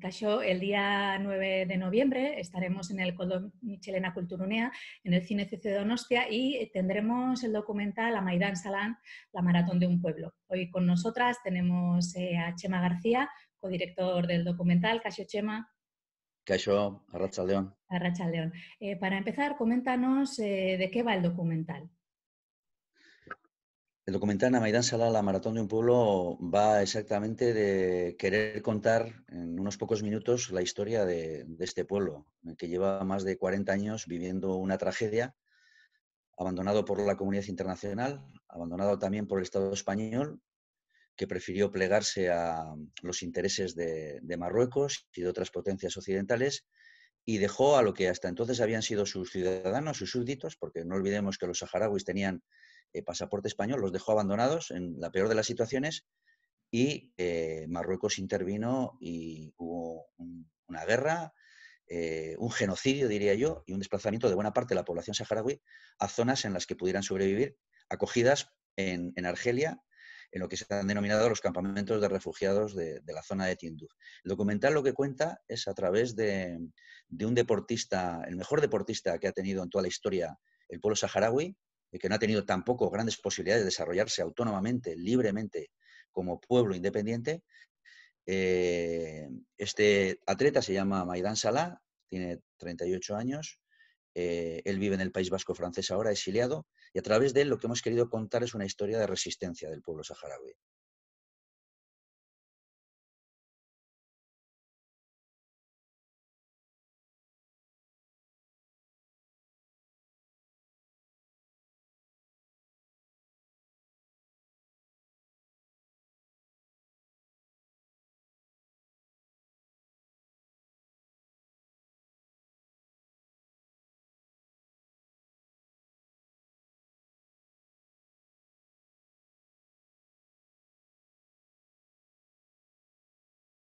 Casio, el día 9 de noviembre estaremos en el Colón Michelena Culturunea, en el Cine CC Donostia y tendremos el documental Maidán Salán, La Maratón de un Pueblo. Hoy con nosotras tenemos eh, a Chema García, codirector del documental. Casio, Chema. Casio, Arracha León. Arracha León. Eh, para empezar, coméntanos eh, de qué va el documental. El documental Amaidán Sala, la maratón de un pueblo, va exactamente de querer contar en unos pocos minutos la historia de, este pueblo, eh, que lleva más de 40 años viviendo una tragedia, abandonado por la comunidad internacional, abandonado también por el Estado español, que prefirió plegarse a los intereses de, de, Marruecos y de otras potencias occidentales y dejó a lo que hasta entonces habían sido sus ciudadanos, sus súbditos, porque no olvidemos que los saharauis tenían eh, pasaporte español, los dejó abandonados en la peor de las situaciones y eh, Marruecos intervino y hubo una guerra, eh, un genocidio, diría yo, y un desplazamiento de buena parte de la población saharaui a zonas en las que pudieran sobrevivir, acogidas en, Argelia, en lo que se han denominado los campamentos de refugiados de, la zona de Tinduf. El documental lo que cuenta es a través de, de, un deportista, el mejor deportista que ha tenido en toda la historia el pueblo saharaui, que no ha tenido tampoco grandes posibilidades de desarrollarse autónomamente, libremente, como pueblo independiente. Eh, este atleta se llama Maidán Salah, tiene 38 años, eh, él vive en el País Vasco francés ahora, exiliado, y a través de él lo que hemos querido contar es una historia de resistencia del pueblo saharaui.